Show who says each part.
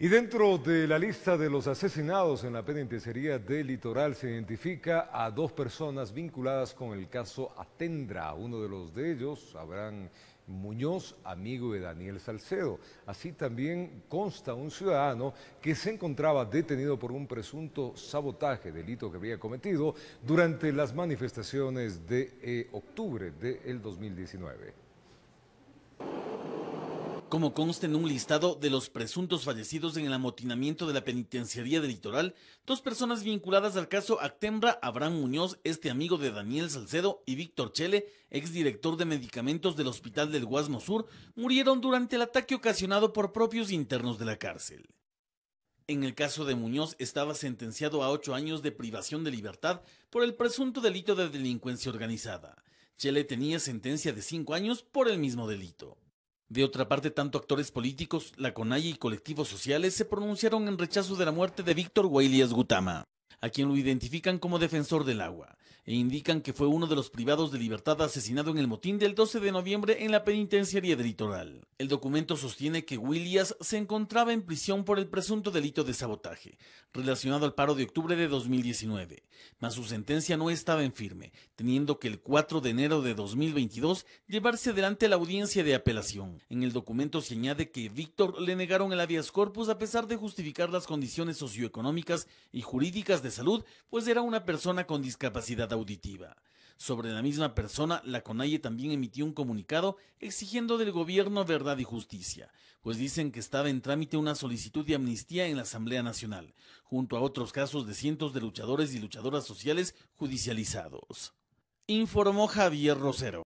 Speaker 1: Y dentro de la lista de los asesinados en la penitenciaría del Litoral se identifica a dos personas vinculadas con el caso Atendra. Uno de los de ellos, Abraham Muñoz, amigo de Daniel Salcedo. Así también consta un ciudadano que se encontraba detenido por un presunto sabotaje, delito que había cometido durante las manifestaciones de eh, octubre del 2019
Speaker 2: como consta en un listado de los presuntos fallecidos en el amotinamiento de la penitenciaría del litoral, dos personas vinculadas al caso Actembra, Abraham Muñoz, este amigo de Daniel Salcedo, y Víctor Chele, exdirector de medicamentos del Hospital del Guasmo Sur, murieron durante el ataque ocasionado por propios internos de la cárcel. En el caso de Muñoz estaba sentenciado a ocho años de privación de libertad por el presunto delito de delincuencia organizada. Chele tenía sentencia de cinco años por el mismo delito. De otra parte, tanto actores políticos, la CONAI y colectivos sociales se pronunciaron en rechazo de la muerte de Víctor Guaylias Gutama, a quien lo identifican como defensor del agua, e indican que fue uno de los privados de libertad asesinado en el motín del 12 de noviembre en la penitenciaría del Litoral. El documento sostiene que Williams se encontraba en prisión por el presunto delito de sabotaje, relacionado al paro de octubre de 2019, mas su sentencia no estaba en firme, teniendo que el 4 de enero de 2022 llevarse adelante la audiencia de apelación. En el documento se añade que Víctor le negaron el habeas corpus a pesar de justificar las condiciones socioeconómicas y jurídicas de salud, pues era una persona con discapacidad auditiva. Sobre la misma persona, la CONAIE también emitió un comunicado exigiendo del gobierno verdad y justicia, pues dicen que estaba en trámite una solicitud de amnistía en la Asamblea Nacional, junto a otros casos de cientos de luchadores y luchadoras sociales judicializados. Informó Javier Rosero.